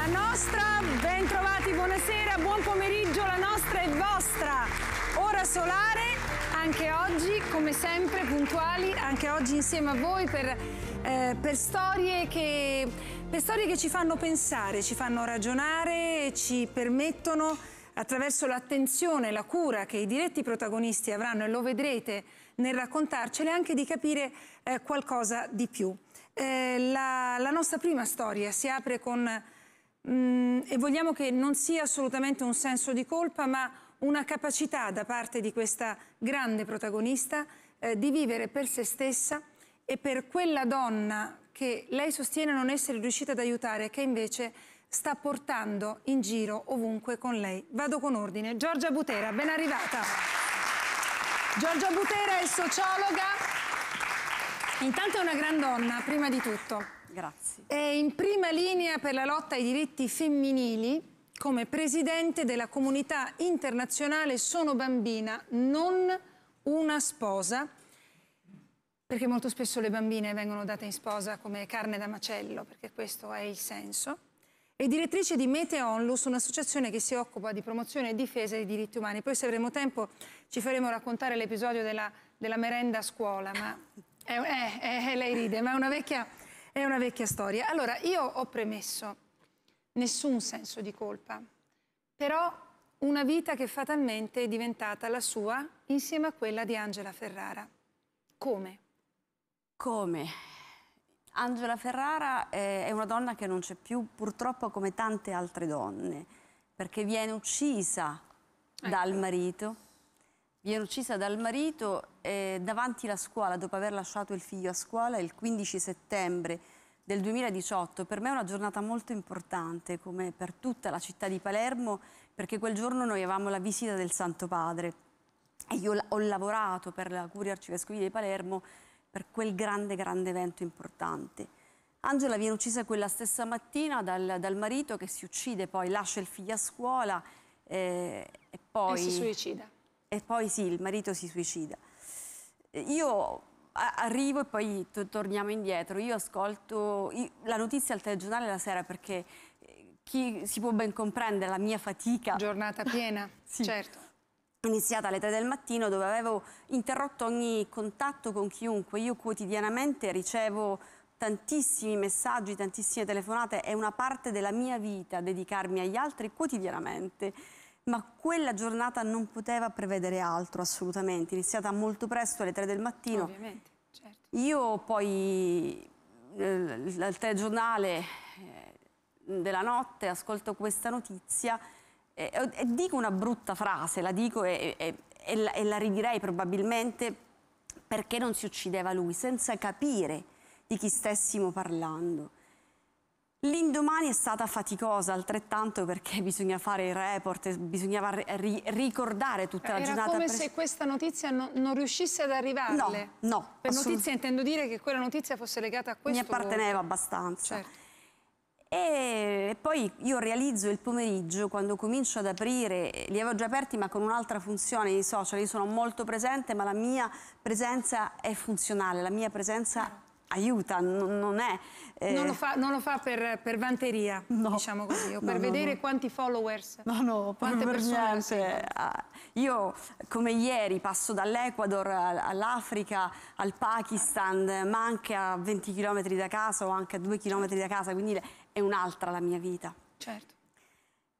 La nostra, ben trovati, buonasera, buon pomeriggio, la nostra e vostra. Ora solare, anche oggi, come sempre, puntuali, anche oggi insieme a voi per, eh, per storie che per storie che ci fanno pensare, ci fanno ragionare, ci permettono, attraverso l'attenzione la cura che i diretti protagonisti avranno, e lo vedrete nel raccontarcele, anche di capire eh, qualcosa di più. Eh, la, la, nostra prima storia si apre con mh, mm, e vogliamo che non sia assolutamente un senso di colpa, ma una capacità da parte di questa grande protagonista eh, di vivere per se stessa e per quella donna che lei sostiene non essere riuscita ad aiutare, che invece sta portando in giro ovunque con lei. Vado con ordine. Giorgia Butera, ben arrivata. Giorgia Butera è sociologa. Intanto è una gran donna, prima di tutto. Grazie. È in prima linea per la lotta ai diritti femminili come presidente della comunità internazionale Sono bambina, non una sposa, perché molto spesso le bambine vengono date in sposa come carne da macello, perché questo è il senso, e direttrice di Mete Onlus, un'associazione che si occupa di promozione e difesa dei diritti umani. Poi se avremo tempo ci faremo raccontare l'episodio della, della, merenda a scuola, ma eh, eh, eh, lei ride, ma è una vecchia è una vecchia storia. Allora, io ho premesso nessun senso di colpa, però una vita che fatalmente è diventata la sua insieme a quella di Angela Ferrara. Come? Come? Angela Ferrara eh, è una donna che non c'è più, purtroppo come tante altre donne, perché viene uccisa ecco. dal marito Viene uccisa dal marito eh, davanti alla scuola dopo aver lasciato il figlio a scuola il 15 settembre del 2018. Per me è una giornata molto importante, come per tutta la città di Palermo, perché quel giorno noi avevamo la visita del Santo Padre e io ho lavorato per la Curia Arcivescovile di Palermo per quel grande, grande evento importante. Angela viene uccisa quella stessa mattina dal, dal marito che si uccide, poi lascia il figlio a scuola eh, e poi... E si suicida e poi sì, il marito si suicida. Io arrivo e poi torniamo indietro. Io ascolto la notizia al telegiornale la sera perché eh, chi si può ben comprendere la mia fatica. Giornata piena, sì. certo. Iniziata alle 3 del mattino dove avevo interrotto ogni contatto con chiunque. Io quotidianamente ricevo tantissimi messaggi, tantissime telefonate, è una parte della mia vita dedicarmi agli altri quotidianamente ma quella giornata non poteva prevedere altro assolutamente, iniziata molto presto alle 3 del mattino. Ovviamente, certo. Io poi eh, al telegiornale eh, della notte ascolto questa notizia e, e, dico una brutta frase, la dico e, e, e la, la ridirei probabilmente perché non si uccideva lui, senza capire di chi stessimo parlando. L'indomani è stata faticosa altrettanto perché bisogna fare i report, bisognava ri ricordare tutta Era la giornata. Era come se questa notizia no, non riuscisse ad arrivarle. No, no. Per notizia intendo dire che quella notizia fosse legata a questo. Mi apparteneva voto. abbastanza. Certo. E poi io realizzo il pomeriggio quando comincio ad aprire, li avevo già aperti ma con un'altra funzione i social, io sono molto presente ma la mia presenza è funzionale, la mia presenza ah aiuta, non, non è... Eh... Non, lo fa, non, lo fa, per, per vanteria, no. diciamo così, o per no, vedere no, quanti followers, no, no, quante persone... Ah, io come ieri passo dall'Ecuador all'Africa, al Pakistan, ma anche a 20 km da casa o anche a 2 km da casa, quindi è un'altra la mia vita. Certo.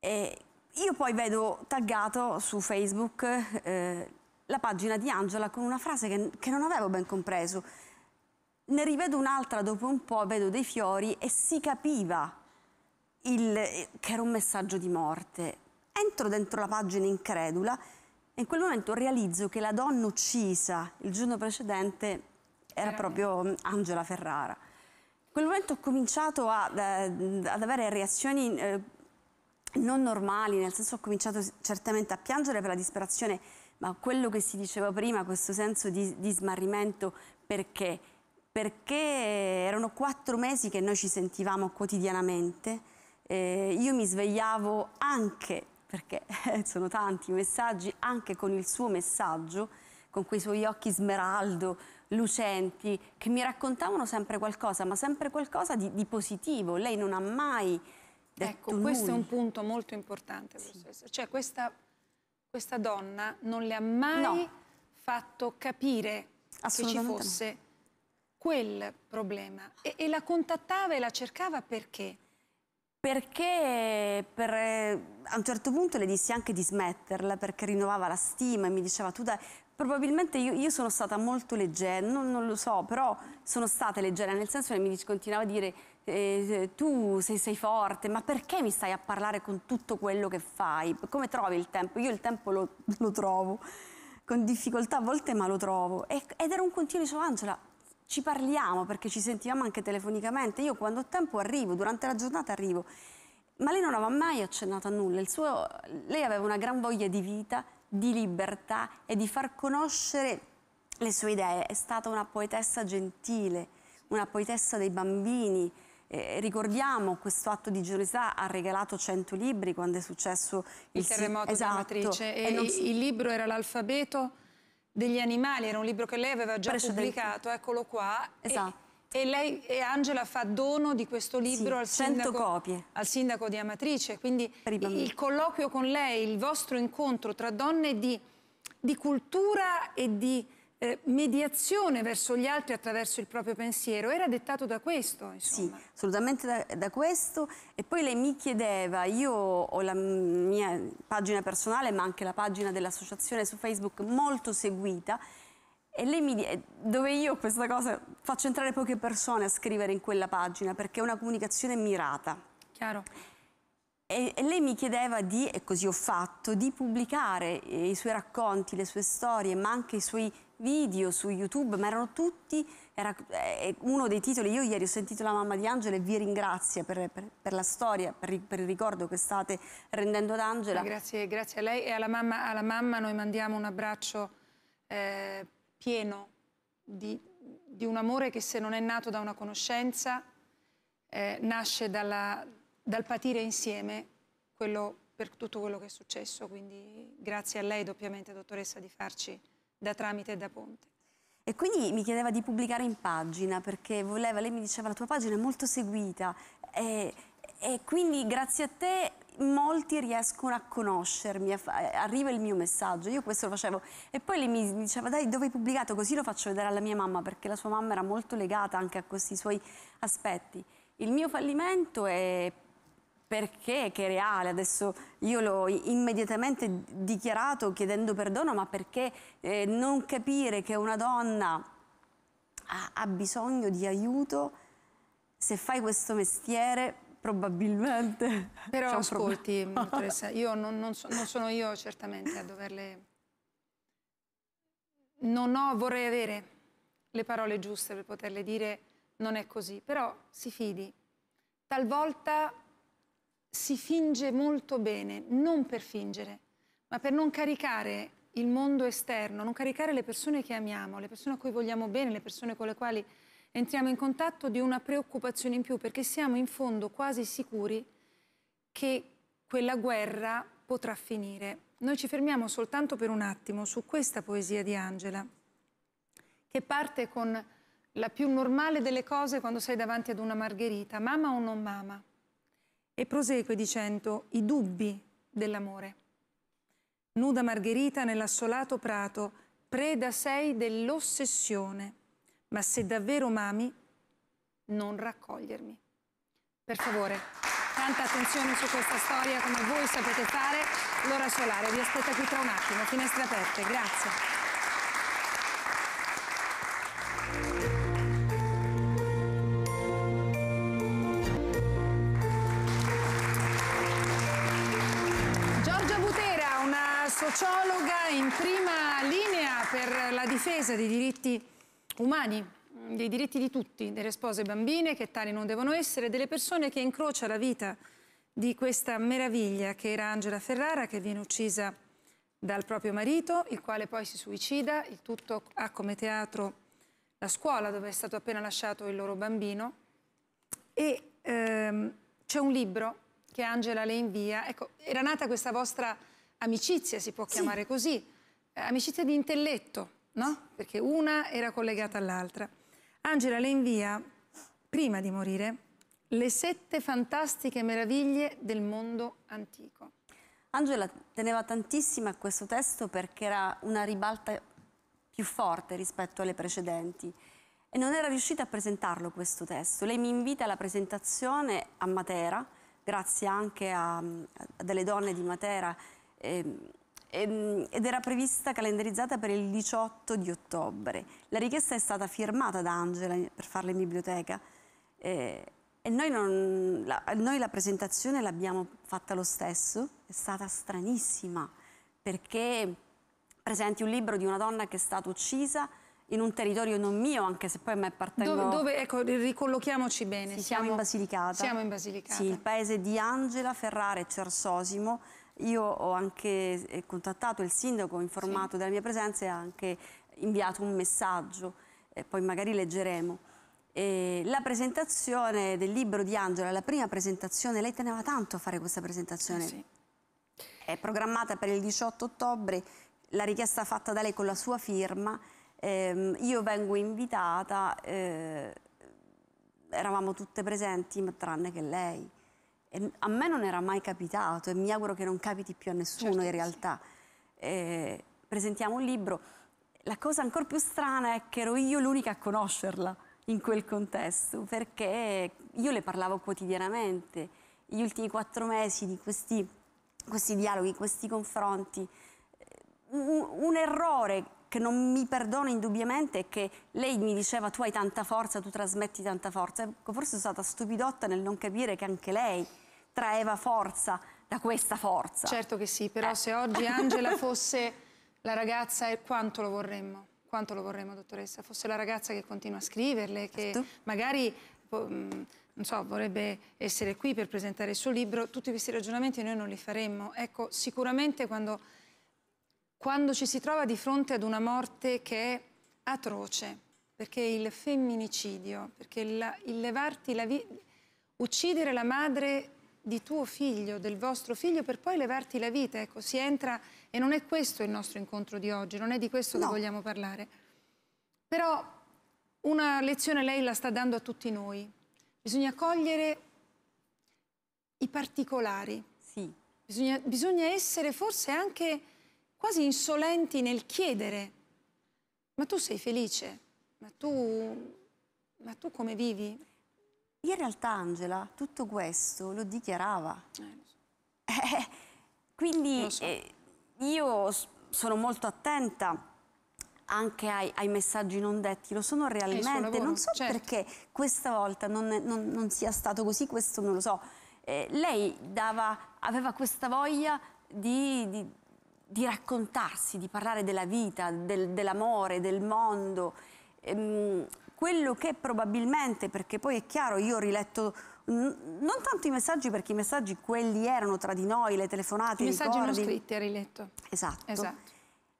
E io poi vedo taggato su Facebook eh, la pagina di Angela con una frase che, che non avevo ben compreso ne rivedo un'altra dopo un po', vedo dei fiori e si capiva il, che era un messaggio di morte. Entro dentro la pagina incredula e in quel momento realizzo che la donna uccisa il giorno precedente era proprio Angela Ferrara. In quel momento ho cominciato a, eh, ad avere reazioni eh, non normali, nel senso ho cominciato certamente a piangere per la disperazione, ma quello che si diceva prima, questo senso di, di smarrimento, perché? perché erano quattro mesi che noi ci sentivamo quotidianamente. Eh, io mi svegliavo anche, perché sono tanti i messaggi, anche con il suo messaggio, con quei suoi occhi smeraldo, lucenti, che mi raccontavano sempre qualcosa, ma sempre qualcosa di, di positivo. Lei non ha mai detto Ecco, nulla. questo è un punto molto importante, sì. Cioè questa, questa, donna non le ha mai no. fatto capire che ci fosse quel problema e, e la contattava e la cercava perché? Perché per, eh, a un certo punto le dissi anche di smetterla perché rinnovava la stima e mi diceva tu dai, probabilmente io, io, sono stata molto leggera, non, non, lo so, però sono stata leggera nel senso che mi continuava a dire eh, eh, tu sei, sei, forte, ma perché mi stai a parlare con tutto quello che fai? Come trovi il tempo? Io il tempo lo, lo trovo, con difficoltà a volte ma lo trovo. E, ed era un continuo, dicevo Angela, ci parliamo perché ci sentivamo anche telefonicamente. Io quando ho tempo arrivo, durante la giornata arrivo. Ma lei non aveva mai accennato a nulla. Suo, lei aveva una gran voglia di vita, di libertà e di far conoscere le sue idee. È stata una poetessa gentile, una poetessa dei bambini. Eh, ricordiamo questo atto di generosità, ha regalato 100 libri quando è successo il, il terremoto esatto. di Amatrice. E, e non... il libro era l'alfabeto? degli animali, era un libro che lei aveva già Precedente. pubblicato, eccolo qua. Esatto. E, e lei e Angela fa dono di questo libro sì, al, sindaco, al, sindaco, di Amatrice, quindi il colloquio con lei, il vostro incontro tra donne di, di cultura e di eh, mediazione verso gli altri attraverso il proprio pensiero. Era dettato da questo, insomma. Sì, assolutamente da, da questo. E poi lei mi chiedeva, io ho la mia pagina personale, ma anche la pagina dell'associazione su Facebook molto seguita, e lei mi dice, eh, dove io questa cosa faccio entrare poche persone a scrivere in quella pagina perché è una comunicazione mirata. Chiaro. e lei mi chiedeva di, e così ho fatto, di pubblicare i suoi racconti, le sue storie, ma anche i suoi video su YouTube, ma erano tutti, era eh, uno dei titoli, io ieri ho sentito la mamma di Angela e vi ringrazio per, per, per la storia, per, per, il ricordo che state rendendo ad Angela. Grazie, grazie a lei e alla mamma, alla mamma noi mandiamo un abbraccio eh, pieno di, di, un amore che se non è nato da una conoscenza eh, nasce dalla, dal patire insieme quello, per tutto quello che è successo, quindi grazie a lei doppiamente dottoressa di farci da tramite e da ponte. E quindi mi chiedeva di pubblicare in pagina perché voleva, lei mi diceva la tua pagina è molto seguita e, e quindi grazie a te molti riescono a conoscermi, a arriva il mio messaggio, io questo lo facevo e poi lei mi diceva dai dove hai pubblicato così lo faccio vedere alla mia mamma perché la sua mamma era molto legata anche a questi suoi aspetti. Il mio fallimento è perché che è reale, adesso io l'ho immediatamente dichiarato chiedendo perdono, ma perché eh, non capire che una donna ha, ha bisogno di aiuto se fai questo mestiere probabilmente. Però ascolti, dottoressa, io non, non, so, non, sono io certamente a doverle... Non ho, vorrei avere le parole giuste per poterle dire non è così, però si fidi. Talvolta si finge molto bene, non per fingere, ma per non caricare il mondo esterno, non caricare le persone che amiamo, le persone a cui vogliamo bene, le persone con le quali entriamo in contatto di una preoccupazione in più, perché siamo in fondo quasi sicuri che quella guerra potrà finire. Noi ci fermiamo soltanto per un attimo su questa poesia di Angela, che parte con la più normale delle cose quando sei davanti ad una margherita, mama o non mama e prosegue dicendo i dubbi dell'amore. Nuda Margherita nell'assolato prato, preda sei dell'ossessione, ma se davvero m'ami, non raccogliermi. Per favore, tanta attenzione su questa storia come voi sapete fare. L'ora solare vi aspetta qui tra un attimo, finestre aperte, grazie. in prima linea per la difesa dei diritti umani, dei diritti di tutti, delle spose bambine che tali non devono essere, delle persone che incrocia la vita di questa meraviglia che era Angela Ferrara che viene uccisa dal proprio marito, il quale poi si suicida, il tutto ha come teatro la scuola dove è stato appena lasciato il loro bambino e ehm, c'è un libro che Angela le invia, ecco, era nata questa vostra amicizia, si può chiamare sì. così, eh, amicizia di intelletto, no? Perché una era collegata all'altra. Angela le invia, prima di morire, le sette fantastiche meraviglie del mondo antico. Angela teneva tantissimo a questo testo perché era una ribalta più forte rispetto alle precedenti e non era riuscita a presentarlo questo testo. Lei mi invita alla presentazione a Matera, grazie anche a, a delle donne di Matera eh, Ehm, ed era prevista calendarizzata per il 18 di ottobre. La richiesta è stata firmata da Angela per farla in biblioteca eh, e noi, non, la, noi la presentazione l'abbiamo fatta lo stesso, è stata stranissima perché presenti un libro di una donna che è stata uccisa in un territorio non mio, anche se poi a me appartengo... Dove, dove ecco, ricollochiamoci bene. Sì, siamo, siamo, in Basilicata. Siamo in Basilicata. Sì, il paese di Angela, Ferrara e Cersosimo, io ho anche eh, contattato il sindaco, informato sì. della mia presenza e ha anche inviato un messaggio, eh, poi magari leggeremo. E la presentazione del libro di Angela, la prima presentazione, lei teneva tanto a fare questa presentazione. Sì. È programmata per il 18 ottobre, la richiesta fatta da lei con la sua firma. Eh, io vengo invitata, eh, eravamo tutte presenti, tranne che lei. E a me non era mai capitato e mi auguro che non capiti più a nessuno certo in realtà. Sì. Eh, presentiamo un libro. La cosa ancora più strana è che ero io l'unica a conoscerla in quel contesto, perché io le parlavo quotidianamente. Gli ultimi quattro mesi di questi, questi dialoghi, questi confronti, eh, un, un errore che non mi perdono indubbiamente è che lei mi diceva tu hai tanta forza, tu trasmetti tanta forza. Ecco, forse sono stata stupidotta nel non capire che anche lei traeva forza da questa forza. Certo che sì, però eh. se oggi Angela fosse la ragazza, quanto lo vorremmo? Quanto lo vorremmo, dottoressa? Fosse la ragazza che continua a scriverle, che certo. magari mm, non so, vorrebbe essere qui per presentare il suo libro, tutti questi ragionamenti noi non li faremmo. Ecco, sicuramente quando quando ci si trova di fronte ad una morte che è atroce, perché il femminicidio, perché il, il levarti la vita, uccidere la madre di tuo figlio, del vostro figlio, per poi levarti la vita, ecco, si entra, e non è questo il nostro incontro di oggi, non è di questo no. che vogliamo parlare, però una lezione lei la sta dando a tutti noi, bisogna cogliere i particolari, sì. bisogna, bisogna essere forse anche quasi insolenti nel chiedere, ma tu sei felice? Ma tu, ma tu come vivi? In realtà Angela tutto questo lo dichiarava. Eh, lo so. eh, quindi lo so. eh, io sono molto attenta anche ai, ai, messaggi non detti, lo sono realmente, non so certo. perché questa volta non, non, non, sia stato così, questo non lo so. Eh, lei dava, aveva questa voglia di, di di raccontarsi, di parlare della vita, del, dell'amore, del mondo. Ehm, quello che probabilmente, perché poi è chiaro, io ho riletto non tanto i messaggi, perché i messaggi quelli erano tra di noi, le telefonate, i messaggi ricordi. non scritti, hai riletto. Esatto. esatto.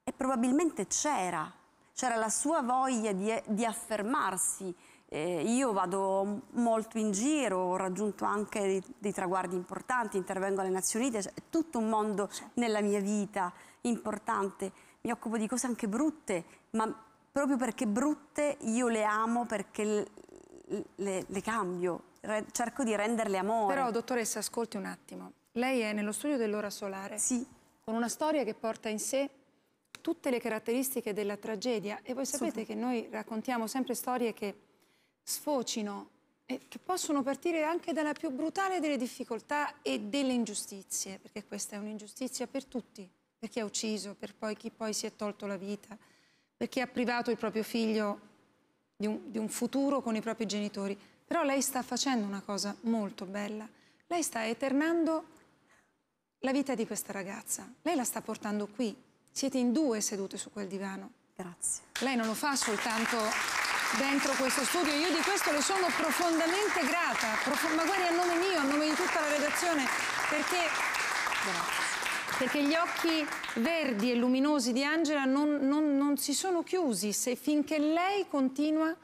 E probabilmente c'era, c'era la sua voglia di, di affermarsi, eh, io vado molto in giro, ho raggiunto anche dei, dei, traguardi importanti, intervengo alle Nazioni Unite, cioè, è tutto un mondo nella mia vita importante. Mi occupo di cose anche brutte, ma proprio perché brutte io le amo perché le, le, le cambio, Re, cerco di renderle amore. Però, dottoressa, ascolti un attimo. Lei è nello studio dell'ora solare. Sì. Con una storia che porta in sé tutte le caratteristiche della tragedia e voi sapete sì. che noi raccontiamo sempre storie che sfocino e eh, che possono partire anche dalla più brutale delle difficoltà e delle ingiustizie, perché questa è un'ingiustizia per tutti, per chi ha ucciso, per poi chi poi si è tolto la vita, per chi ha privato il proprio figlio di un, di un futuro con i propri genitori. Però lei sta facendo una cosa molto bella, lei sta eternando la vita di questa ragazza. Lei la sta portando qui. Siete in due sedute su quel divano. Grazie. Lei non lo fa soltanto dentro questo studio. Io di questo le sono profondamente grata, prof... magari a nome mio, a nome di tutta la redazione, perché... perché gli occhi verdi e luminosi di Angela non, non, non si sono chiusi se finché lei continua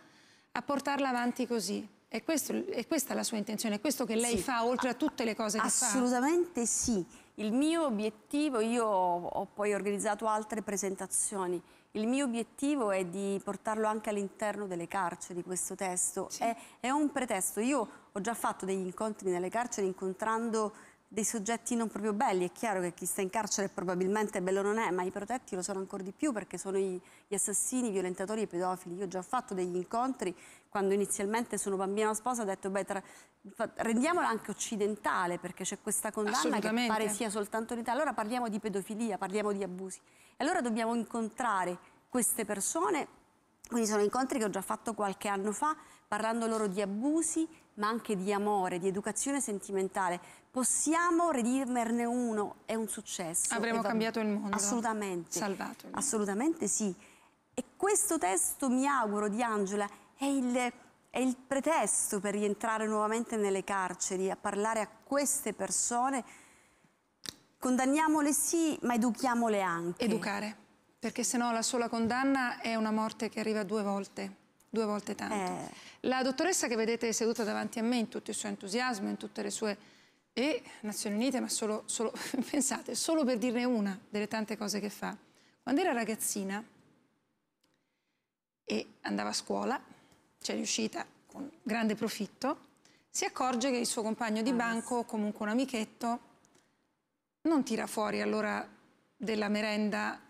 a portarla avanti così. È, questo, è, questa la sua intenzione, è questo che lei sì. fa oltre a tutte le cose che fa? Assolutamente sì. Il mio obiettivo, io ho poi organizzato altre presentazioni, il mio obiettivo è di portarlo anche all'interno delle carceri, questo testo. Sì. È, è un pretesto. Io ho già fatto degli incontri nelle carceri incontrando dei soggetti non proprio belli. È chiaro che chi sta in carcere probabilmente bello non è, ma i protetti lo sono ancora di più perché sono gli, gli assassini, i violentatori, i pedofili. Io ho già fatto degli incontri quando inizialmente sono bambina o sposa, ho detto beh, tra, rendiamola anche occidentale perché c'è questa condanna che pare sia soltanto in Allora parliamo di pedofilia, parliamo di abusi. E allora dobbiamo incontrare queste persone quindi sono incontri che ho già fatto qualche anno fa, parlando loro di abusi, ma anche di amore, di educazione sentimentale, possiamo ridirmerne uno, è un successo. Avremo cambiato il mondo. Assolutamente. Salvato. Il Mondo. Assolutamente sì. E questo testo, mi auguro, di Angela, è il, è il pretesto per rientrare nuovamente nelle carceri, a parlare a queste persone. Condanniamole sì, ma educhiamole anche. Educare, perché se no la sola condanna è una morte che arriva due volte due volte tanto. Eh. La dottoressa che vedete seduta davanti a me in tutto il suo entusiasmo, in tutte le sue e Nazioni Unite, ma solo, solo, pensate, solo per dirne una delle tante cose che fa. Quando era ragazzina e andava a scuola, c'è riuscita con grande profitto, si accorge che il suo compagno di ah, banco, comunque un amichetto, non tira fuori all'ora della merenda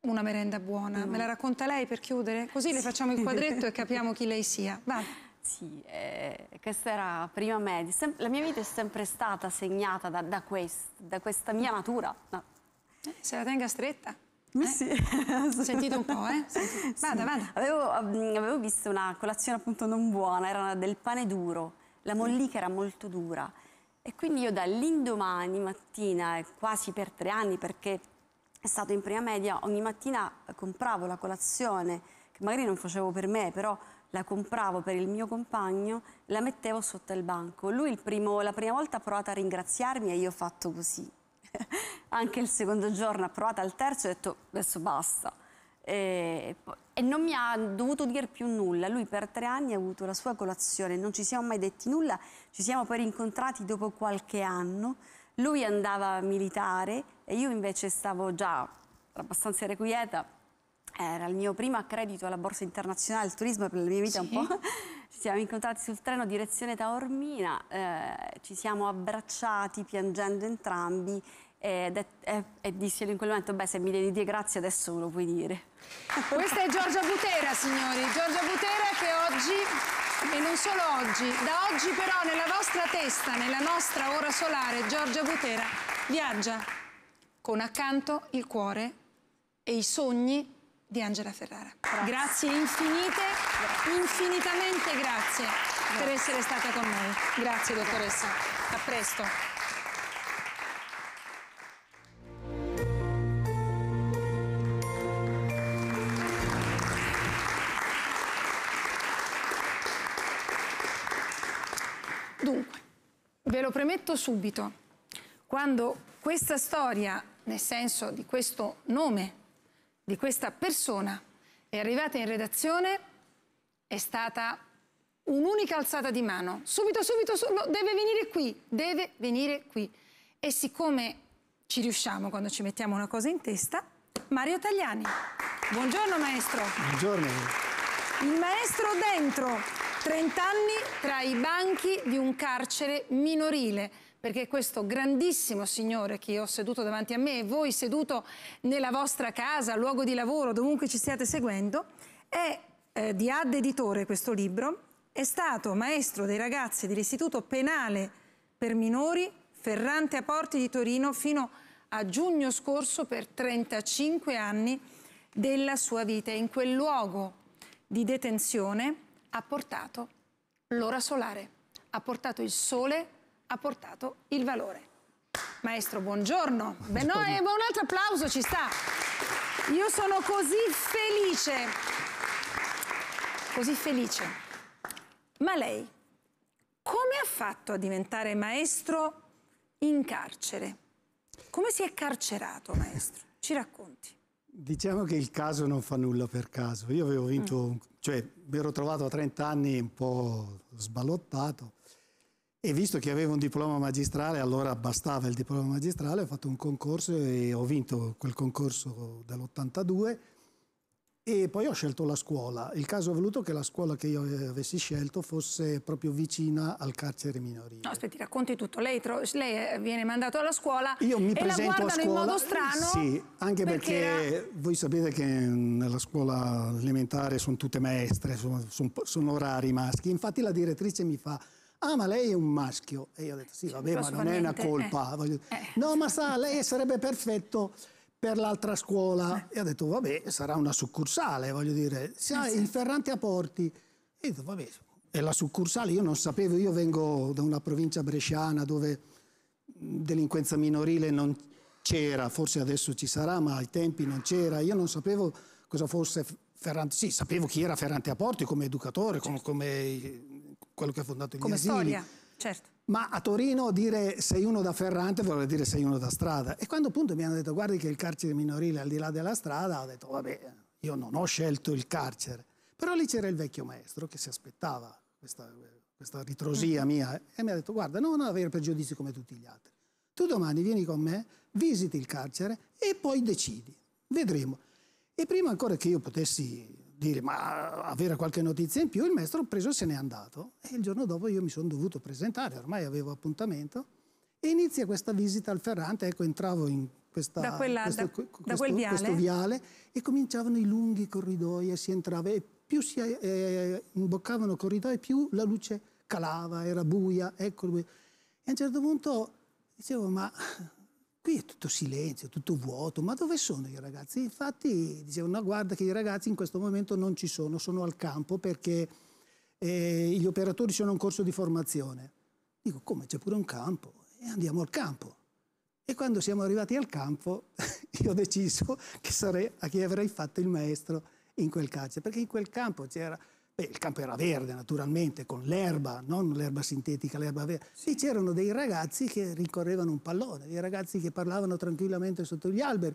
una merenda buona. No. Me la racconta lei per chiudere? Così le facciamo il quadretto e capiamo chi lei sia. Va. Sì, eh, questa era prima me. la mia vita è sempre stata segnata da, da, quest, da questa mia natura. No. Se la tenga stretta. Eh? eh? Sì. Sentite un po', eh? Sentite. Vada, sì. vada. Avevo, mm, avevo, visto una colazione appunto non buona, era del pane duro, la mm. mollica era molto dura. E quindi io dall'indomani mattina, eh, quasi per tre anni, perché è stato in prima media, ogni mattina eh, compravo la colazione, che magari non facevo per me, però la compravo per il mio compagno, la mettevo sotto il banco. Lui primo, la prima volta ha provato a ringraziarmi e io ho fatto così. Anche il secondo giorno ha provato, al terzo ho detto adesso basta. E, e, non mi ha dovuto dire più nulla. Lui per tre anni ha avuto la sua colazione, non ci siamo mai detti nulla, ci siamo poi rincontrati dopo qualche anno. Lui andava militare e io invece stavo già abbastanza requieta era il mio primo accredito alla borsa internazionale del turismo per la mia vita sì. un po'. Ci siamo incontrati sul treno direzione Taormina, eh, ci siamo abbracciati piangendo entrambi ed, e, e dissero in quel momento, beh se mi devi dire grazie adesso lo puoi dire. Questa è Giorgia Butera signori, Giorgia Butera che oggi e non solo oggi, da oggi però nella vostra testa, nella nostra ora solare, Giorgia Butera viaggia con accanto il cuore e i sogni di Angela Ferrara. Grazie, grazie infinite, grazie. infinitamente grazie, grazie, per essere stata con noi. Grazie dottoressa, a presto. Dunque, ve lo premetto subito, quando questa storia, nel senso di questo nome di questa persona è arrivata in redazione è stata un'unica alzata di mano. Subito, subito, subito deve venire qui, deve venire qui. E siccome ci riusciamo quando ci mettiamo una cosa in testa, Mario Tagliani. Buongiorno maestro. Buongiorno. Il maestro dentro, 30 anni tra i banchi di un carcere minorile perché questo grandissimo signore che io ho seduto davanti a me e voi seduto nella vostra casa, luogo di lavoro, dovunque ci stiate seguendo, è eh, di ad editore questo libro, è stato maestro dei ragazzi dell'Istituto Penale per Minori Ferrante a Porti di Torino fino a giugno scorso per 35 anni della sua vita. In quel luogo di detenzione ha portato l'ora solare, ha portato il sole ha portato il valore. Maestro, buongiorno. Beh, no, un altro applauso ci sta. Io sono così felice, così felice. Ma lei come ha fatto a diventare maestro in carcere? Come si è carcerato, maestro? Ci racconti. Diciamo che il caso non fa nulla per caso. Io avevo vinto, mm. cioè mi ero trovato a 30 anni un po' sballottato e visto che avevo un diploma magistrale, allora bastava il diploma magistrale, ho fatto un concorso e ho vinto quel concorso dell'82. e poi ho scelto la scuola. Il caso ha voluto che la scuola che io avessi scelto fosse proprio vicina al carcere minorile. No, aspetti, racconti tutto. Lei, lei viene mandato alla scuola io mi e presento la guardano a scuola, in modo strano. Sì, anche perché, perché voi sapete che nella scuola elementare sono tutte maestre, sono, sono, sono rari i maschi. Infatti la direttrice mi fa ah ma lei è un maschio. E io ho detto sì, vabbè, ma non è una eh. colpa. Eh. No, ma sa, lei sarebbe perfetto per l'altra scuola. E ha detto vabbè, sarà una succursale, voglio dire. Sa, sì. il esatto. Ferrante a Porti. E ho detto vabbè, è la succursale, io non sapevo, io vengo da una provincia bresciana dove delinquenza minorile non c'era, forse adesso ci sarà, ma ai tempi non c'era. Io non sapevo cosa fosse Ferrante, sì, sapevo chi era Ferrante Aporti come educatore, come, certo. come quello che ha fondato il Come Biasini. storia, certo. Ma a Torino dire sei uno da Ferrante vuole dire sei uno da strada. E quando appunto mi hanno detto guardi che il carcere minorile è al di là della strada, ho detto vabbè, io non ho scelto il carcere. Però lì c'era il vecchio maestro che si aspettava questa, questa ritrosia mm. mia e mi ha detto guarda, non avere pregiudizi come tutti gli altri. Tu domani vieni con me, visiti il carcere e poi decidi. Vedremo. E prima ancora che io potessi dire, ma avere qualche notizia in più, il maestro ha preso e se n'è andato e il giorno dopo io mi sono dovuto presentare, ormai avevo appuntamento e inizia questa visita al Ferrante, ecco entravo in questa, da quella, questo, da, questo, da quel viale. questo, viale. e cominciavano i lunghi corridoi e si entrava e più si eh, eh imboccavano corridoi più la luce calava, era buia, ecco E a un certo punto dicevo ma qui è tutto silenzio, tutto vuoto, ma dove sono i ragazzi? Infatti dicevano, no, guarda che i ragazzi in questo momento non ci sono, sono al campo perché eh, gli operatori sono in corso di formazione. Dico, come, c'è pure un campo? E andiamo al campo. E quando siamo arrivati al campo, io ho deciso che sarei a chi avrei fatto il maestro in quel calcio, perché in quel campo c'era Beh, il campo era verde naturalmente, con l'erba, non l'erba sintetica, l'erba verde. Sì, c'erano dei ragazzi che ricorrevano un pallone, dei ragazzi che parlavano tranquillamente sotto gli alberi.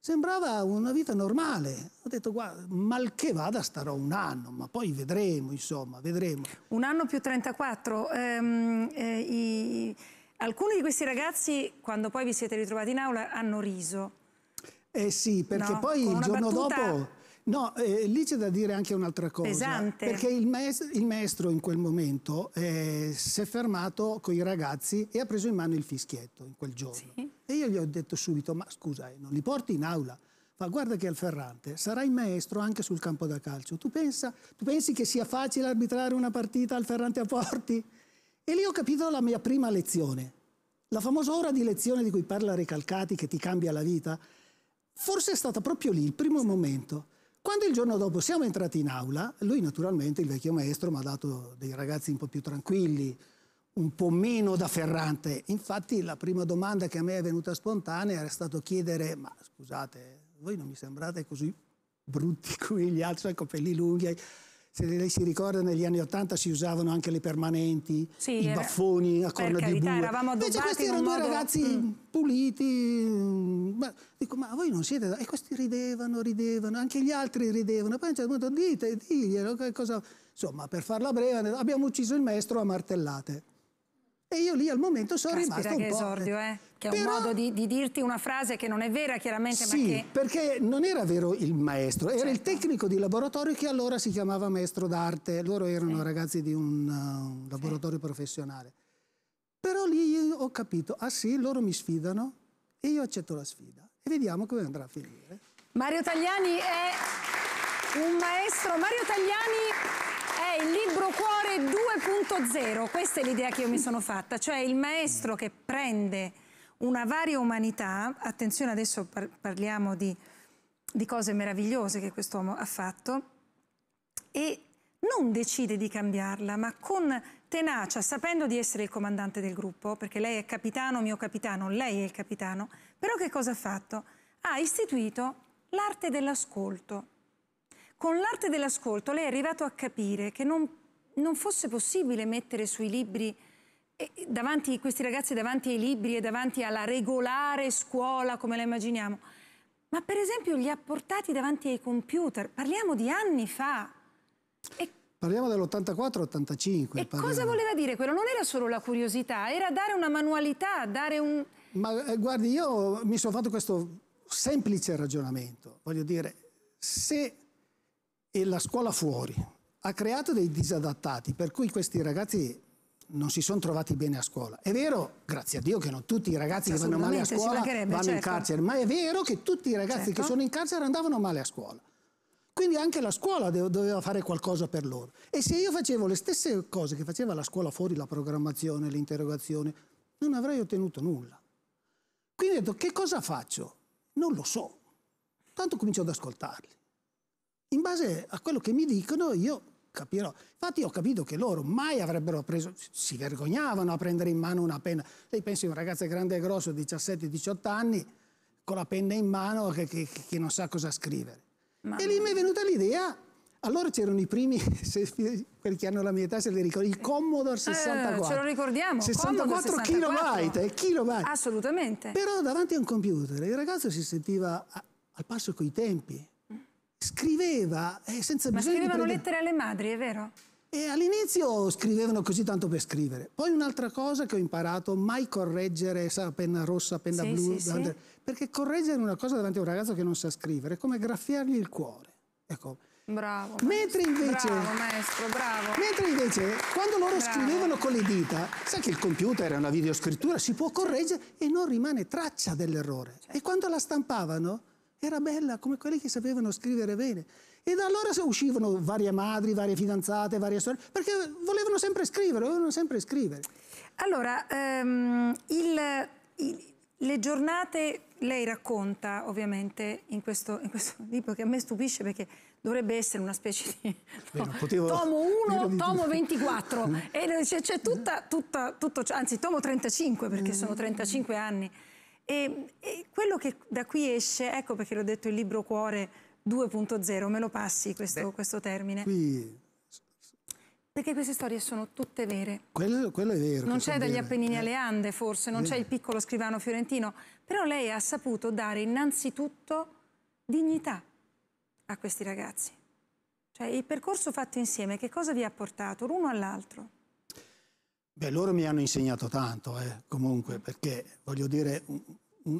Sembrava una vita normale. Ho detto, guarda, mal che vada starò un anno, ma poi vedremo, insomma, vedremo. Un anno più 34. Ehm, eh, i... Alcuni di questi ragazzi, quando poi vi siete ritrovati in aula, hanno riso. Eh sì, perché no, poi il giorno battuta... dopo No, eh, lì c'è da dire anche un'altra cosa. Pesante. Perché il, maestro, il maestro in quel momento eh, si è fermato con i ragazzi e ha preso in mano il fischietto in quel giorno. Sì. E io gli ho detto subito, ma scusa, eh, non li porti in aula? Fa, guarda che al Ferrante sarai maestro anche sul campo da calcio. Tu, pensa, tu pensi che sia facile arbitrare una partita al Ferrante a Porti? E lì ho capito la mia prima lezione. La famosa ora di lezione di cui parla Recalcati che ti cambia la vita, forse è stata proprio lì il primo momento quando il giorno dopo siamo entrati in aula, lui naturalmente, il vecchio maestro, mi ha dato dei ragazzi un po' più tranquilli, un po' meno da Ferrante. Infatti la prima domanda che a me è venuta spontanea era stato chiedere, ma scusate, voi non mi sembrate così brutti come gli altri, cioè capelli lunghi? se lei si ricorda negli anni Ottanta si usavano anche le permanenti, sì, i baffoni a corna carità, di bue. Eravamo Invece questi erano due modo... ragazzi mm. puliti, ma, dico ma voi non siete... E questi ridevano, ridevano, anche gli altri ridevano, poi a un certo punto dite, diglielo, cosa... Insomma, per farla breve, abbiamo ucciso il maestro a martellate. E io lì al momento sono Caspira rimasto un che po'... esordio, eh? Che è Però... un modo di, di, dirti una frase che non è vera, chiaramente, sì, che... perché non era vero il maestro, era certo. il tecnico di laboratorio che allora si chiamava maestro d'arte. Loro erano sì. ragazzi di un, uh, laboratorio sì. professionale. Però lì ho capito, ah sì, loro mi sfidano e io accetto la sfida. E vediamo come andrà a finire. Mario Tagliani è un maestro. Mario Tagliani è il libro cuore 2.0, questa è l'idea che io mi sono fatta, cioè il maestro che prende una varia umanità, attenzione adesso par parliamo di, di cose meravigliose che quest'uomo ha fatto, e non decide di cambiarla, ma con tenacia, sapendo di essere il comandante del gruppo, perché lei è capitano, mio capitano, lei è il capitano, però che cosa ha fatto? Ha istituito l'arte dell'ascolto, con l'arte dell'ascolto lei è arrivato a capire che non, non fosse possibile mettere sui libri eh, davanti, questi ragazzi davanti ai libri e davanti alla regolare scuola come la immaginiamo, ma per esempio li ha portati davanti ai computer. Parliamo di anni fa. E Parliamo dell'84-85. E parliamo. cosa voleva dire quello? Non era solo la curiosità, era dare una manualità, dare un... Ma eh, guardi, io mi sono fatto questo semplice ragionamento. Voglio dire, se e la scuola fuori ha creato dei disadattati, per cui questi ragazzi non si sono trovati bene a scuola. È vero, grazie a Dio, che non tutti i ragazzi che vanno male a scuola vanno certo. in carcere, ma è vero che tutti i ragazzi certo. che sono in carcere andavano male a scuola. Quindi anche la scuola doveva fare qualcosa per loro. E se io facevo le stesse cose che faceva la scuola fuori, la programmazione, l'interrogazione, non avrei ottenuto nulla. Quindi ho detto, che cosa faccio? Non lo so. Tanto comincio ad ascoltarli in base a quello che mi dicono io capirò. Infatti ho capito che loro mai avrebbero preso, si vergognavano a prendere in mano una penna. Lei pensi un ragazzo grande e grosso, 17-18 anni, con la penna in mano che, che, che non sa cosa scrivere. Ma... E lì mi è venuta l'idea allora c'erano i primi, se, quelli che hanno la mia età se li ricordo, il Commodore 64. Eh, ce lo ricordiamo. 64, kilobyte, kB, eh, kilobyte. Assolutamente. Però davanti a un computer il ragazzo si sentiva al passo coi tempi scriveva eh, senza Ma bisogno scrivevano di lettere alle madri, è vero? E all'inizio scrivevano così tanto per scrivere. Poi un'altra cosa che ho imparato, mai correggere sa, penna rossa, penna sì, blu, sì, sì. perché correggere una cosa davanti a un ragazzo che non sa scrivere è come graffiargli il cuore. Ecco. Bravo. Mentre invece, bravo, maestro, bravo. Mentre invece, quando loro bravo. scrivevano con le dita, sai che il computer è una videoscrittura, si può correggere e non rimane traccia dell'errore. Cioè. E quando la stampavano, era bella come quelli che sapevano scrivere bene. E da allora uscivano varie madri, varie fidanzate, varie sorelle, perché volevano sempre scrivere, volevano sempre scrivere. Allora, ehm, il, il, le giornate, lei racconta ovviamente in questo, in questo, libro che a me stupisce perché dovrebbe essere una specie di no, Beh, tomo 1, tomo 24, c'è tutta, tutta, tutto, anzi tomo 35 perché mm. sono 35 anni e, e quello che da qui esce, ecco perché l'ho detto il libro cuore 2.0, me lo passi questo, Beh, questo termine. Qui... Perché queste storie sono tutte vere. Quello, quello è vero. Non c'è dagli vere. Appennini eh. alle Ande, forse, non c'è il piccolo scrivano fiorentino, però lei ha saputo dare innanzitutto dignità a questi ragazzi. Cioè il percorso fatto insieme, che cosa vi ha portato l'uno all'altro? Beh, loro mi hanno insegnato tanto, eh, comunque, perché voglio dire,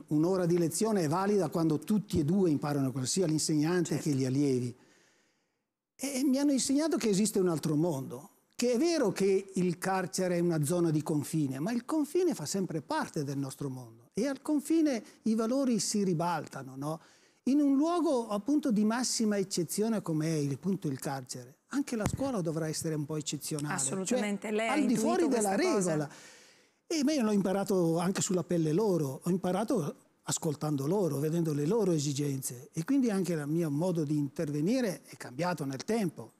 un'ora di lezione è valida quando tutti e due imparano sia l'insegnante certo. che gli certo. allievi. E mi hanno insegnato che esiste un altro mondo, che è vero che il carcere è una zona di confine, ma il confine fa sempre parte del nostro mondo e al confine i valori si ribaltano, no? In un luogo appunto di massima eccezione come è il, appunto il carcere, anche la scuola dovrà essere un po' eccezionale. Cioè, Assolutamente, cioè, lei al di fuori della regola. Cosa. E io l'ho imparato anche sulla pelle loro, ho imparato ascoltando loro, vedendo le loro esigenze e quindi anche il mio modo di intervenire è cambiato nel tempo.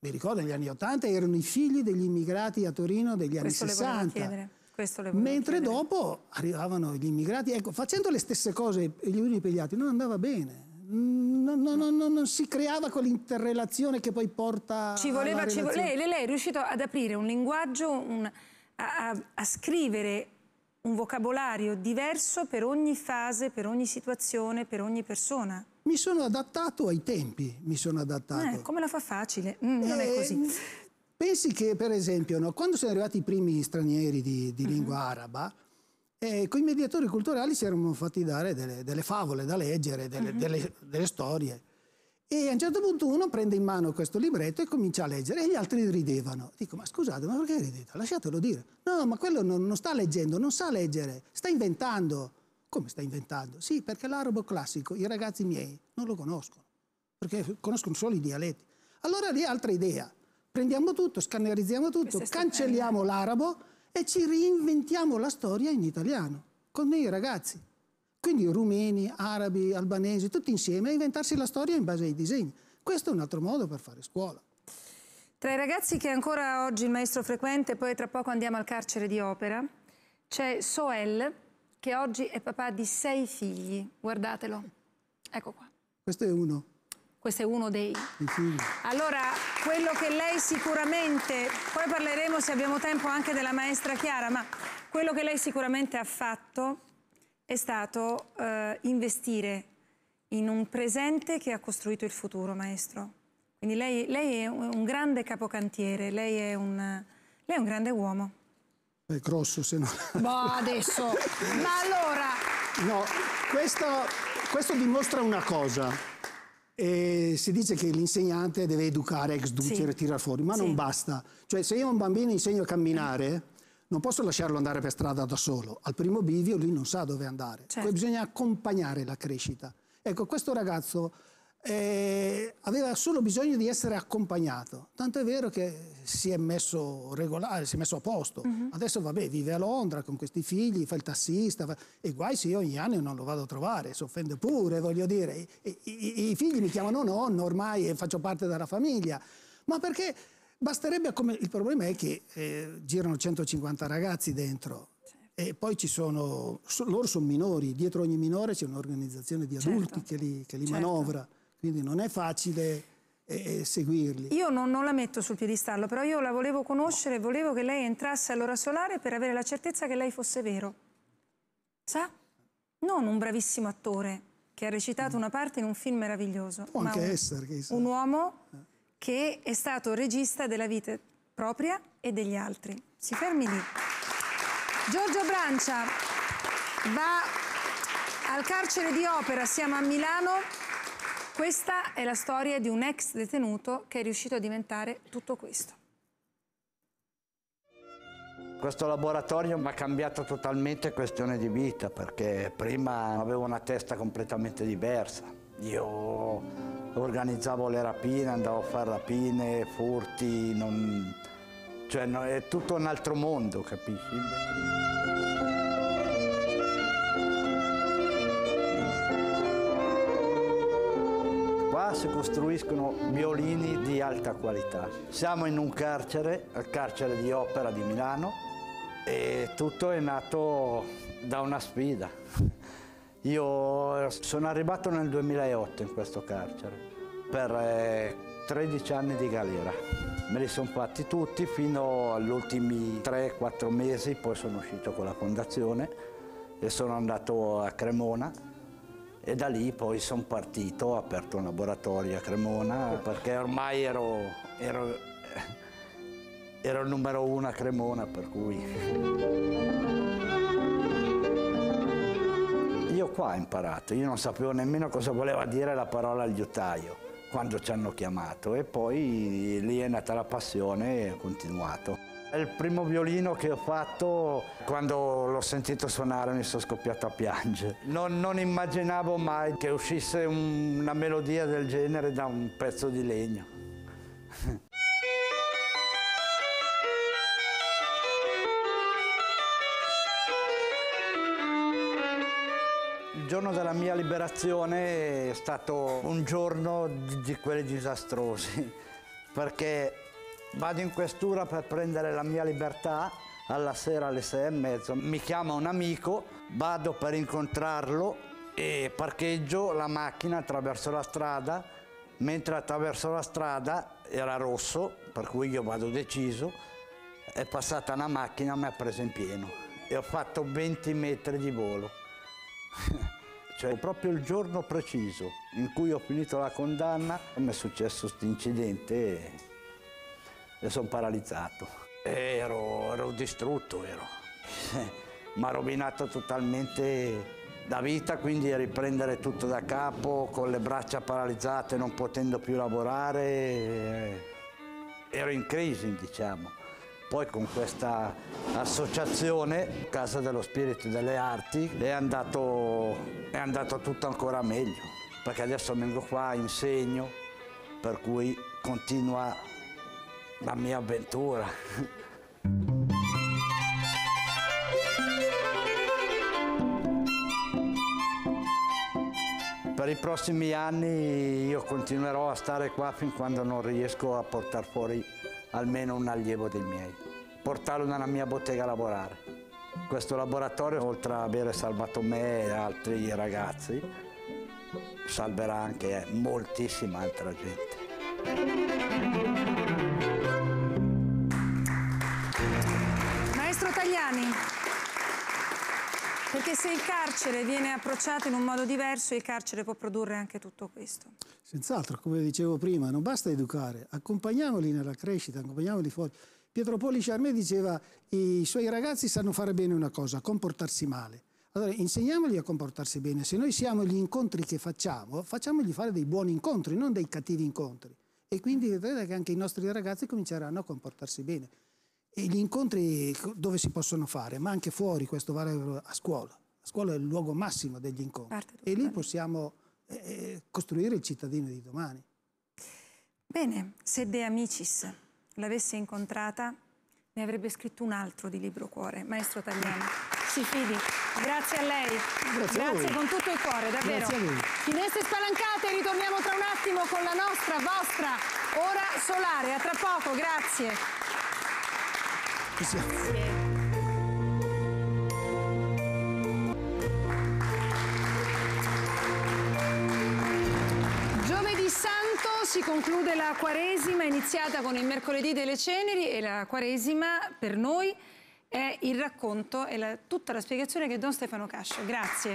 Mi ricordo negli anni 80 erano i figli degli immigrati a Torino degli Questo anni 60. questo Le Mentre chiedere. dopo arrivavano gli immigrati, ecco, facendo le stesse cose gli uni per gli altri, non andava bene non, mm, non, non, non, si creava quell'interrelazione che poi porta ci voleva, ci vo lei, lei, è riuscito ad aprire un linguaggio, un, a, a, a, scrivere un vocabolario diverso per ogni fase, per ogni situazione, per ogni persona. Mi sono adattato ai tempi, mi sono adattato. Eh, come la fa facile? Mm, eh, non è ehm, così. Pensi che, per esempio, no, quando sono arrivati i primi stranieri di, di lingua mm -hmm. araba, e con i mediatori culturali si erano fatti dare delle, delle favole da leggere, delle, mm-hmm. delle, delle storie. E a un certo punto uno prende in mano questo libretto e comincia a leggere e gli altri ridevano. Dico, ma scusate, ma perché ridete? Lasciatelo dire. No, no ma quello non, non, sta leggendo, non sa leggere, sta inventando. Come sta inventando? Sì, perché l'arabo classico i ragazzi miei non lo conoscono, perché conoscono solo i dialetti. Allora lì altra idea. Prendiamo tutto, scannerizziamo tutto, cancelliamo l'arabo e ci reinventiamo la storia in italiano con dei ragazzi. Quindi rumeni, arabi, albanesi, tutti insieme a inventarsi la storia in base ai disegni. Questo è un altro modo per fare scuola. Tra i ragazzi che ancora oggi il maestro frequente, poi tra poco andiamo al carcere di opera, c'è Soel, che oggi è papà di sei figli. Guardatelo. Ecco qua. Questo è uno. Questo è uno dei... Allora, quello che lei sicuramente... Poi parleremo, se abbiamo tempo, anche della maestra Chiara, ma quello che lei sicuramente ha fatto è stato eh, investire in un presente che ha costruito il futuro, maestro. Quindi lei, lei è un grande capocantiere, lei è un, lei è un grande uomo. È grosso, se no... Boh, adesso! Ma allora... No, questo, questo dimostra una cosa e si dice che l'insegnante deve educare, exducere, sì. tirare fuori, ma sì. non basta. Cioè se io a un bambino insegno a camminare, non posso lasciarlo andare per strada da solo. Al primo bivio lui non sa dove andare. Ecco, certo. Bisogna accompagnare la crescita. Ecco, questo ragazzo eh, aveva solo bisogno di essere accompagnato. Tanto è vero che si è messo regolare, si è messo a posto. Uh mhm. -huh. Adesso vabbè, vive a Londra con questi figli, fa il tassista, fa... e guai se io ogni anno non lo vado a trovare, si offende pure, voglio dire. I, i, i figli mi chiamano nonno ormai e faccio parte della famiglia. Ma perché basterebbe come... Il problema è che eh, girano 150 ragazzi dentro. Certo. E poi ci sono, loro sono minori, dietro ogni minore c'è un'organizzazione di certo. adulti certo. che li, che li certo. manovra quindi non è facile eh, eh, seguirli. Io non, non, la metto sul piedistallo, però io la volevo conoscere, volevo che lei entrasse all'ora solare per avere la certezza che lei fosse vero. Sa? Non un bravissimo attore che ha recitato una parte in un film meraviglioso. Può anche un, essere, chissà. Un uomo eh. che è stato regista della vita propria e degli altri. Si fermi lì. Giorgio Brancia va al carcere di opera, siamo a Milano. Questa è la storia di un ex detenuto che è riuscito a diventare tutto questo. Questo laboratorio mi ha cambiato totalmente questione di vita perché prima avevo una testa completamente diversa. Io organizzavo le rapine, andavo a fare rapine, furti, non... cioè no, è tutto un altro mondo, capisci? qua si costruiscono violini di alta qualità. Siamo in un carcere, il carcere di opera di Milano, e tutto è nato da una sfida. Io sono arrivato nel 2008 in questo carcere per 13 eh, anni di galera. Me li sono fatti tutti fino agli ultimi 3-4 mesi, poi sono uscito con la fondazione e sono andato a Cremona e da lì poi sono partito, ho aperto un laboratorio a Cremona perché ormai ero, ero, eh, ero il numero uno a Cremona per cui... Io qua ho imparato, io non sapevo nemmeno cosa voleva dire la parola liutaio quando ci hanno chiamato e poi lì è nata la passione e ho continuato. È il primo violino che ho fatto, quando l'ho sentito suonare mi sono scoppiato a piangere. Non, non immaginavo mai che uscisse un, una melodia del genere da un pezzo di legno. Il giorno della mia liberazione è stato un giorno di, di quelli disastrosi, perché Vado in questura per prendere la mia libertà alla sera alle sei e mezzo. Mi chiama un amico, vado per incontrarlo e parcheggio la macchina attraverso la strada. Mentre attraverso la strada era rosso, per cui io vado deciso, è passata una macchina e mi ha preso in pieno e ho fatto 20 metri di volo. cioè proprio il giorno preciso in cui ho finito la condanna mi è successo questo incidente e sono paralizzato. Ero, ero distrutto, ero. Mi ha rovinato totalmente la vita, quindi riprendere tutto da capo, con le braccia paralizzate, non potendo più lavorare, eh, ero in crisi, diciamo. Poi con questa associazione, Casa dello Spirito e delle Arti, è andato, è andato tutto ancora meglio, perché adesso vengo qua, insegno, per cui continua la mia avventura. Per i prossimi anni io continuerò a stare qua fin quando non riesco a portare fuori almeno un allievo dei miei, portarlo nella mia bottega a lavorare. Questo laboratorio, oltre ad aver salvato me e altri ragazzi, salverà anche moltissima altra gente. anni. Perché se il carcere viene approcciato in un modo diverso, il carcere può produrre anche tutto questo. Senz'altro, come dicevo prima, non basta educare, accompagniamoli nella crescita, accompagniamoli fuori. Pietro Pollice a me diceva i suoi ragazzi sanno fare bene una cosa, comportarsi male. Allora insegniamoli a comportarsi bene. Se noi siamo gli incontri che facciamo, facciamogli fare dei buoni incontri, non dei cattivi incontri. E quindi vedrete che anche i nostri ragazzi cominceranno a comportarsi bene gli incontri dove si possono fare, ma anche fuori, questo vale a scuola. La scuola è il luogo massimo degli incontri e lì possiamo eh, eh, costruire il cittadino di domani. Bene, se De Amicis l'avesse incontrata, ne avrebbe scritto un altro di Libro Cuore, Maestro Tagliani. Si fidi. Grazie a lei. Grazie, Grazie a con tutto il cuore, davvero. Grazie a voi. Finestre spalancate, ritorniamo tra un attimo con la nostra, vostra, ora solare. A tra poco, grazie. Grazie. Giovedì Santo si conclude la Quaresima iniziata con il mercoledì delle ceneri e la Quaresima per noi è il racconto e la, tutta la spiegazione che Don Stefano Cascio, grazie.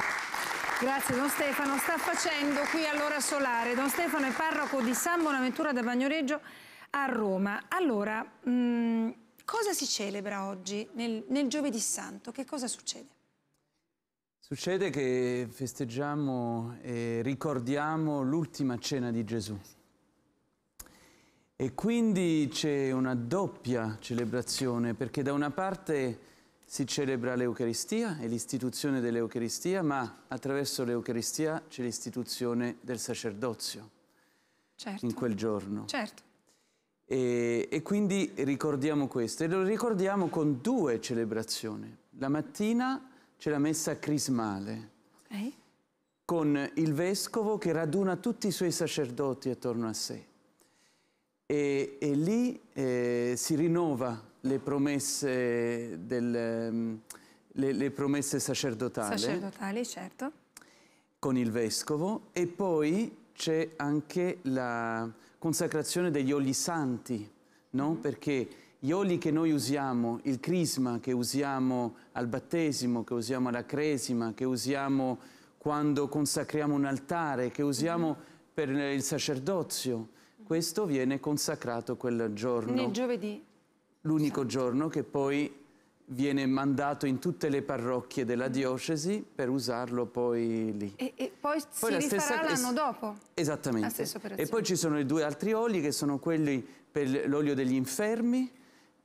Grazie Don Stefano, sta facendo qui all'ora solare. Don Stefano è parroco di San Bonaventura da Bagnoreggio a Roma. Allora, mh, mm, Cosa si celebra oggi nel, nel Giovedì Santo? Che cosa succede? Succede che festeggiamo e ricordiamo l'ultima cena di Gesù. E quindi c'è una doppia celebrazione, perché da una parte si celebra l'Eucaristia e l'istituzione dell'Eucaristia, ma attraverso l'Eucaristia c'è l'istituzione del sacerdozio certo. in quel giorno. Certo. E, e, quindi ricordiamo questo e lo ricordiamo con due celebrazioni. La mattina c'è la messa crismale okay. con il vescovo che raduna tutti i suoi sacerdoti attorno a sé e, e lì eh, si rinnova le promesse, del, mm, le, le promesse sacerdotali. Sacerdotali, certo. Con il vescovo e poi c'è anche la consacrazione degli oli santi, no? Perché gli oli che noi usiamo, il crisma che usiamo al battesimo, che usiamo alla cresima, che usiamo quando consacriamo un altare, che usiamo per il sacerdozio, questo viene consacrato quel giorno. Nel giovedì. L'unico giorno che poi viene mandato in tutte le parrocchie della diocesi per usarlo poi lì. E, e poi, poi, si la rifarà l'anno dopo? Esattamente. La e poi ci sono i due altri oli che sono quelli per l'olio degli infermi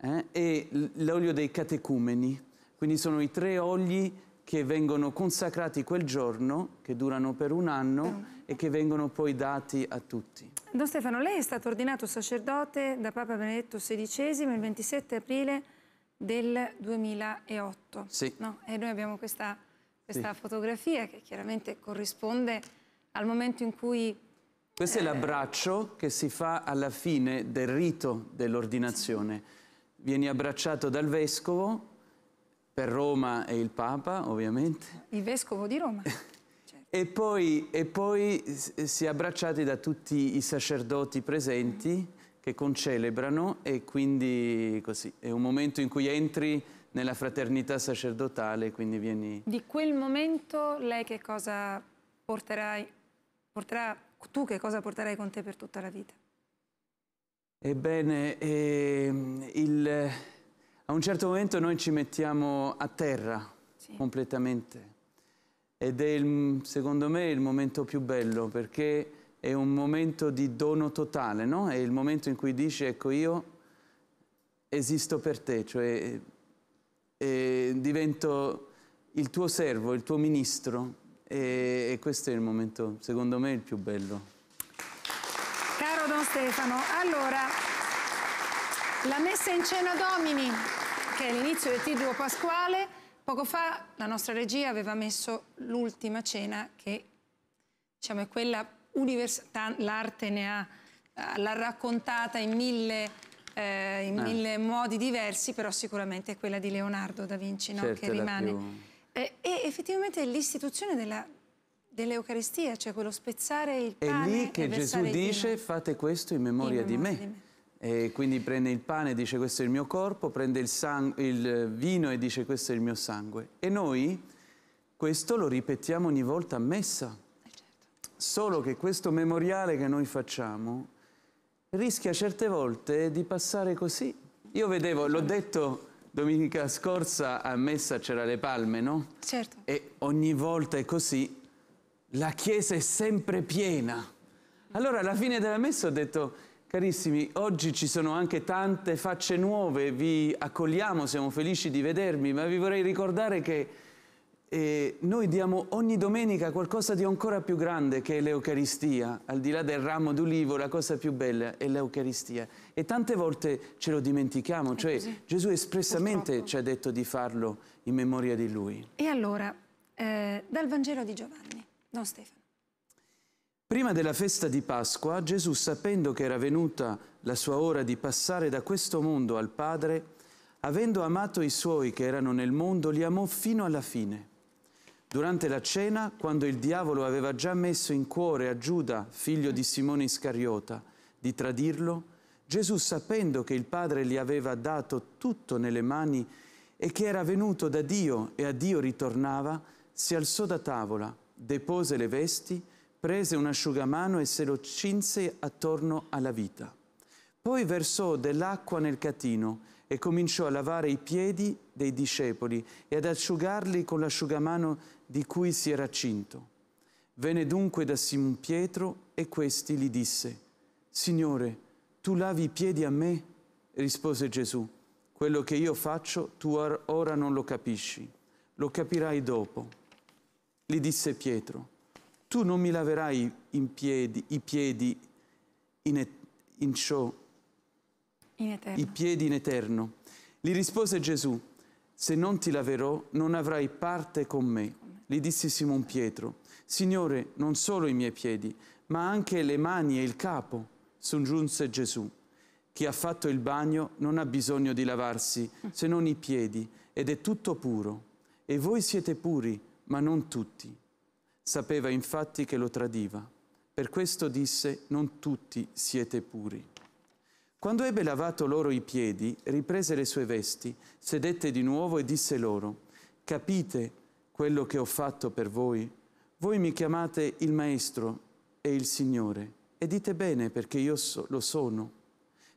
eh, e l'olio dei catecumeni. Quindi sono i tre oli che vengono consacrati quel giorno, che durano per un anno mm. e che vengono poi dati a tutti. Don Stefano, lei è stato ordinato sacerdote da Papa Benedetto XVI il 27 aprile del 2008. Sì. No? E noi abbiamo questa, questa sì. fotografia che chiaramente corrisponde al momento in cui... Questo eh... è l'abbraccio che si fa alla fine del rito dell'ordinazione. Sì. Vieni abbracciato dal vescovo, per Roma e il Papa ovviamente. Il vescovo di Roma. Certo. E poi, e poi, si è abbracciati da tutti i sacerdoti presenti che concelebrano e quindi così, è un momento in cui entri nella fraternità sacerdotale, quindi vieni... Di quel momento lei che cosa porterai, porterà, tu che cosa porterai con te per tutta la vita? Ebbene, eh, il, a un certo momento noi ci mettiamo a terra sì. completamente ed è il, secondo me il momento più bello perché è un momento di dono totale, no? È il momento in cui dici, ecco io esisto per te, cioè e divento il tuo servo, il tuo ministro e, e questo è il momento, secondo me, il più bello. Caro Don Stefano, allora, la messa in cena Domini, che è l'inizio del titolo pasquale, poco fa la nostra regia aveva messo l'ultima cena che diciamo, è quella l'arte ne ha, eh, l'ha raccontata in mille, eh, in ah. mille eh. modi diversi, però sicuramente è quella di Leonardo da Vinci no? Certo, che rimane. Eh, e effettivamente l'istituzione della, dell'Eucaristia, cioè quello spezzare il pane. È lì che Gesù dice fate questo in memoria, in memoria di, me. di, me. E quindi prende il pane e dice questo è il mio corpo, prende il, il vino e dice questo è il mio sangue. E noi questo lo ripetiamo ogni volta a messa. Solo che questo memoriale che noi facciamo rischia certe volte di passare così. Io vedevo, l'ho detto domenica scorsa a messa c'era le palme, no? Certo. E ogni volta è così, la chiesa è sempre piena. Allora alla fine della messa ho detto, carissimi, oggi ci sono anche tante facce nuove, vi accogliamo, siamo felici di vedervi, ma vi vorrei ricordare che e noi diamo ogni domenica qualcosa di ancora più grande che è l'Eucaristia, al di là del ramo d'ulivo, la cosa più bella è l'Eucaristia. E tante volte ce lo dimentichiamo, cioè Gesù espressamente Purtroppo. ci ha detto di farlo in memoria di Lui. E allora, eh, dal Vangelo di Giovanni, Don Stefano. Prima della festa di Pasqua, Gesù, sapendo che era venuta la sua ora di passare da questo mondo al Padre, avendo amato i suoi che erano nel mondo, li amò fino alla fine durante la cena, quando il diavolo aveva già messo in cuore a Giuda, figlio di Simone Iscariota, di tradirlo, Gesù, sapendo che il Padre gli aveva dato tutto nelle mani e che era venuto da Dio e a Dio ritornava, si alzò da tavola, depose le vesti, prese un asciugamano e se lo cinse attorno alla vita. Poi versò dell'acqua nel catino e cominciò a lavare i piedi dei discepoli e ad asciugarli con l'asciugamano di cui si era cinto. Venne dunque da Simon Pietro e questi gli disse, Signore, tu lavi i piedi a me? Rispose Gesù, quello che io faccio tu ora non lo capisci, lo capirai dopo. Gli disse Pietro, tu non mi laverai piedi, i piedi in, et, in ciò, in i piedi in eterno. Gli rispose Gesù, se non ti laverò non avrai parte con me gli disse Simon Pietro, Signore, non solo i miei piedi, ma anche le mani e il capo. Soggiunse Gesù, chi ha fatto il bagno non ha bisogno di lavarsi se non i piedi ed è tutto puro. E voi siete puri, ma non tutti. Sapeva infatti che lo tradiva. Per questo disse, non tutti siete puri. Quando ebbe lavato loro i piedi, riprese le sue vesti, sedette di nuovo e disse loro, capite quello che ho fatto per voi? Voi mi chiamate il Maestro e il Signore, e dite bene perché io so, lo sono.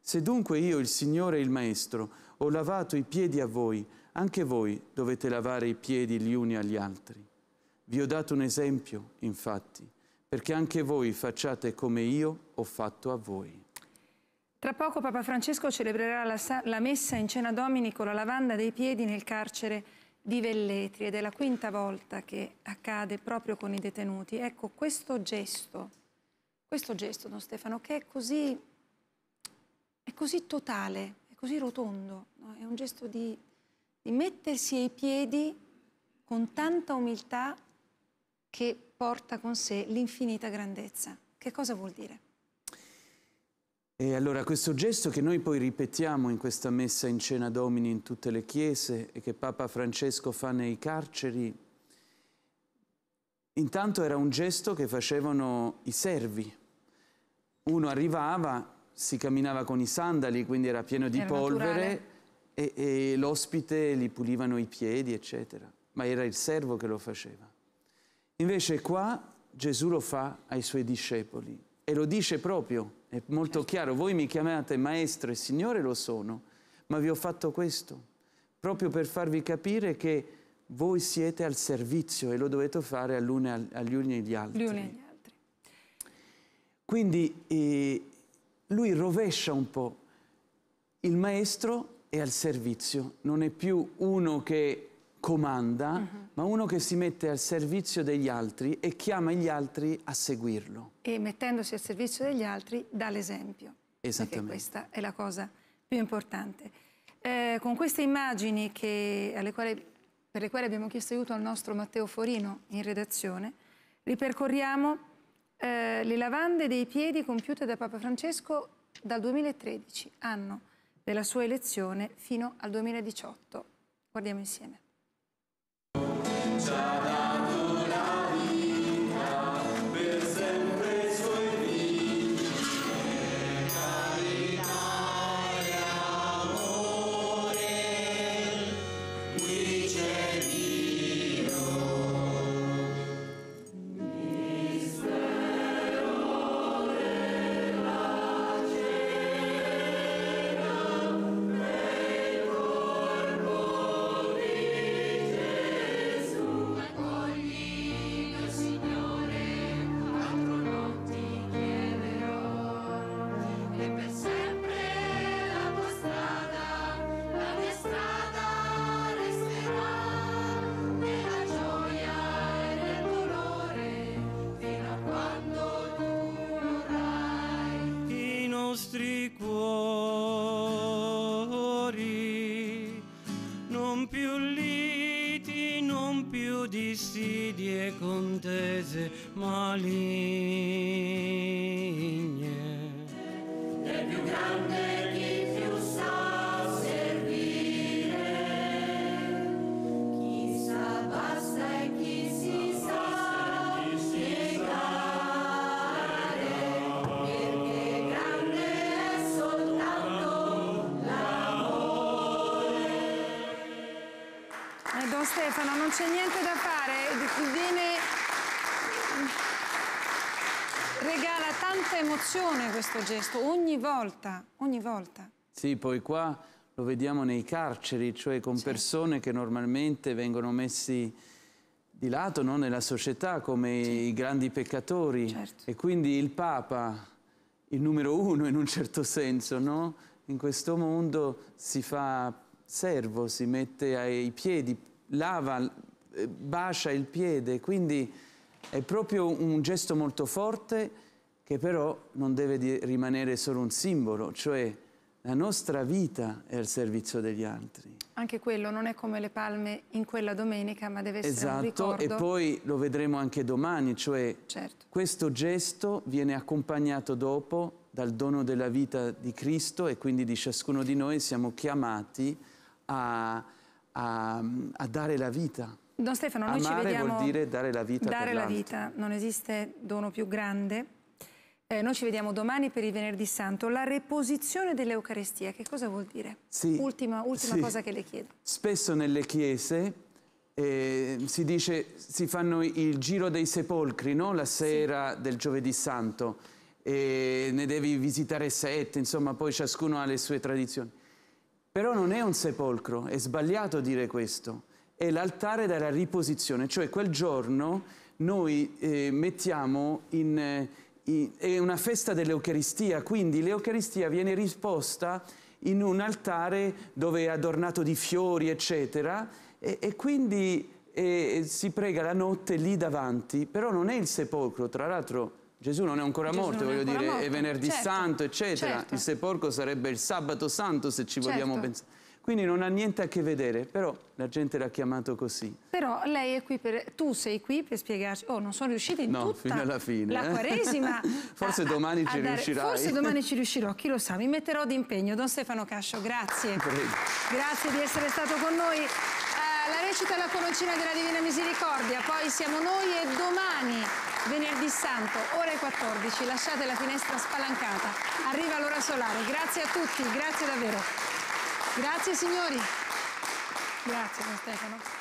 Se dunque io, il Signore e il Maestro, ho lavato i piedi a voi, anche voi dovete lavare i piedi gli uni agli altri. Vi ho dato un esempio, infatti, perché anche voi facciate come io ho fatto a voi. Tra poco Papa Francesco celebrerà la, la messa in cena domini con la lavanda dei piedi nel carcere di Velletri ed è la quinta volta che accade proprio con i detenuti. Ecco, questo gesto, questo gesto, Don Stefano, che è così, è così totale, è così rotondo, no? è un gesto di, di mettersi ai piedi con tanta umiltà che porta con sé l'infinita grandezza. Che cosa vuol dire? E allora questo gesto che noi poi ripetiamo in questa messa in cena domini in tutte le chiese e che Papa Francesco fa nei carceri, intanto era un gesto che facevano i servi. Uno arrivava, si camminava con i sandali, quindi era pieno di era polvere e, e l'ospite li pulivano i piedi, eccetera. Ma era il servo che lo faceva. Invece qua Gesù lo fa ai suoi discepoli e lo dice proprio è molto chiaro, voi mi chiamate maestro e signore, lo sono, ma vi ho fatto questo, proprio per farvi capire che voi siete al servizio e lo dovete fare agli uni e agli altri. altri. Quindi eh, lui rovescia un po', il maestro è al servizio, non è più uno che comanda, uh mhm. -huh. ma uno che si mette al servizio degli altri e chiama gli altri a seguirlo. E mettendosi al servizio degli altri dà l'esempio. Esattamente. questa è la cosa più importante. Eh, con queste immagini che, quali, per le quali abbiamo chiesto aiuto al nostro Matteo Forino in redazione, ripercorriamo eh, le lavande dei piedi compiute da Papa Francesco dal 2013, anno della sua elezione, fino al 2018. Guardiamo insieme. sada attese maligne. È più grande chi più sa servire, chi sa basta e chi si sa piegare, perché grande è soltanto l'amore. E ecco, Don Stefano, non c'è niente da fare tanta emozione questo gesto, ogni volta, ogni volta. Sì, poi qua lo vediamo nei carceri, cioè con sì. persone che normalmente vengono messi di lato no? nella società come sì. i grandi peccatori certo. e quindi il Papa, il numero uno in un certo senso, no? in questo mondo si fa servo, si mette ai piedi, lava, eh, bacia il piede, quindi è proprio un gesto molto forte che però non deve rimanere solo un simbolo, cioè la nostra vita è al servizio degli altri. Anche quello non è come le palme in quella domenica, ma deve essere esatto, un ricordo. Esatto, e poi lo vedremo anche domani, cioè certo. questo gesto viene accompagnato dopo dal dono della vita di Cristo e quindi di ciascuno di noi siamo chiamati a, a, a dare la vita. Don Stefano, noi Amare ci vediamo... vuol dire dare la vita Dare la vita, non esiste dono più grande eh, noi ci vediamo domani per il Venerdì Santo. La reposizione dell'Eucarestia, che cosa vuol dire? Sì, ultima, ultima sì. cosa che le chiedo. Spesso nelle chiese eh, si dice, si fanno il giro dei sepolcri, no? La sera sì. del giovedì santo. E ne devi visitare sette, insomma, poi ciascuno ha le sue tradizioni. Però non è un sepolcro, è sbagliato dire questo. È l'altare della riposizione, cioè quel giorno noi eh, mettiamo in è una festa dell'Eucaristia, quindi l'Eucaristia viene risposta in un altare dove è adornato di fiori, eccetera, e, e quindi e si prega la notte lì davanti, però non è il sepolcro, tra l'altro Gesù non è ancora Gesù morto, è voglio ancora dire, morto. è venerdì certo, santo, eccetera, certo. il sepolcro sarebbe il sabato santo se ci certo. vogliamo pensare. Quindi non ha niente a che vedere, però la gente l'ha chiamato così. Però lei è qui per... tu sei qui per spiegarci... Oh, non sono riuscita in no, tutta alla fine, la eh? quaresima. forse a, domani a, ci dare... riuscirai. Forse domani ci riuscirò, chi lo sa. Mi metterò d'impegno. Don Stefano Cascio, grazie. Prego. Grazie di essere stato con noi. Eh, la recita La Coroncina della Divina Misericordia, poi siamo noi e domani, venerdì santo, ore 14, lasciate la finestra spalancata. Arriva l'ora solare. Grazie a tutti, grazie davvero. Grazie signori. Grazie Stefano.